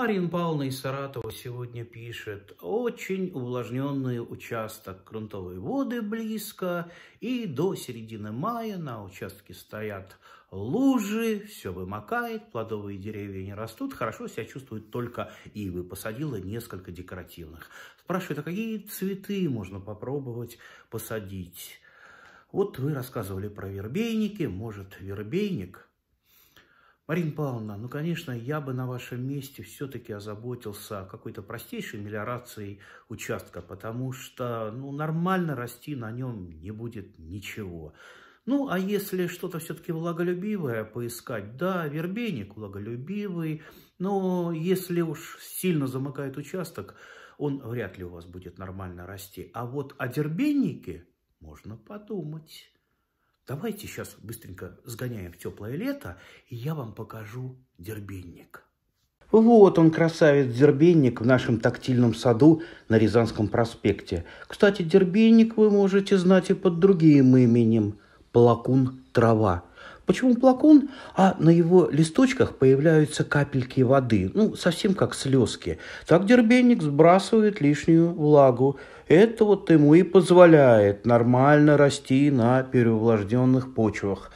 Марина Павловна из Саратова сегодня пишет. Очень увлажненный участок грунтовой воды близко. И до середины мая на участке стоят лужи, все вымокает, плодовые деревья не растут. Хорошо себя чувствуют только ивы. Посадила несколько декоративных. Спрашивает, а какие цветы можно попробовать посадить? Вот вы рассказывали про вербейники. Может, вербейник – Марина Павловна, ну, конечно, я бы на вашем месте все-таки озаботился какой-то простейшей мелиорацией участка, потому что, ну, нормально расти на нем не будет ничего. Ну, а если что-то все-таки влаголюбивое поискать, да, вербеник влаголюбивый, но если уж сильно замыкает участок, он вряд ли у вас будет нормально расти. А вот о дербеннике можно подумать. Давайте сейчас быстренько сгоняем в теплое лето, и я вам покажу дербенник. Вот он, красавец Дербенник в нашем тактильном саду на Рязанском проспекте. Кстати, Дербенник вы можете знать и под другим именем – Плакун Трава – Почему плакон? А на его листочках появляются капельки воды, ну, совсем как слезки. Так дербенник сбрасывает лишнюю влагу. Это вот ему и позволяет нормально расти на переувлажненных почвах.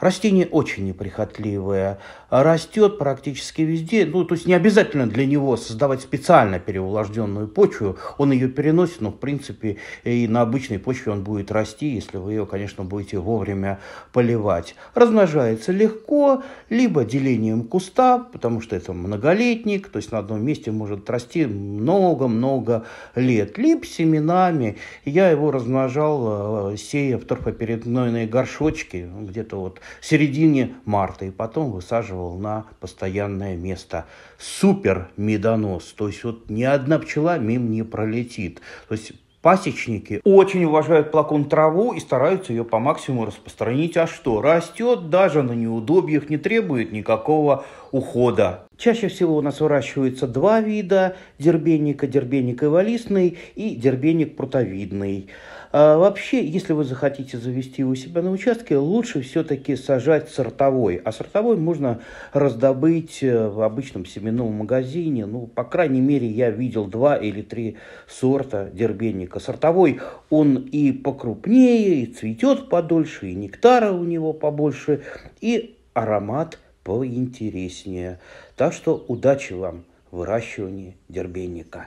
Растение очень неприхотливое, растет практически везде, ну, то есть не обязательно для него создавать специально переувлажденную почву, он ее переносит, но, в принципе, и на обычной почве он будет расти, если вы ее, конечно, будете вовремя поливать. Размножается легко, либо делением куста, потому что это многолетник, то есть на одном месте может расти много-много лет, либо семенами. Я его размножал, э, сея в торфоперегнойные горшочки, где-то вот в середине марта и потом высаживал на постоянное место. Супер медонос, то есть вот ни одна пчела мимо не пролетит. То есть Пасечники очень уважают плакун траву и стараются ее по максимуму распространить. А что? Растет даже на неудобьях, не требует никакого ухода. Чаще всего у нас выращиваются два вида дербенника, дербенник эволистный и дербенник прутовидный. А вообще, если вы захотите завести у себя на участке, лучше все-таки сажать сортовой. А сортовой можно раздобыть э, в обычном семенном магазине. Ну, по крайней мере, я видел два или три сорта дербенника. Сортовой он и покрупнее, и цветет подольше, и нектара у него побольше, и аромат – поинтереснее. Так что удачи вам в выращивании дербенника.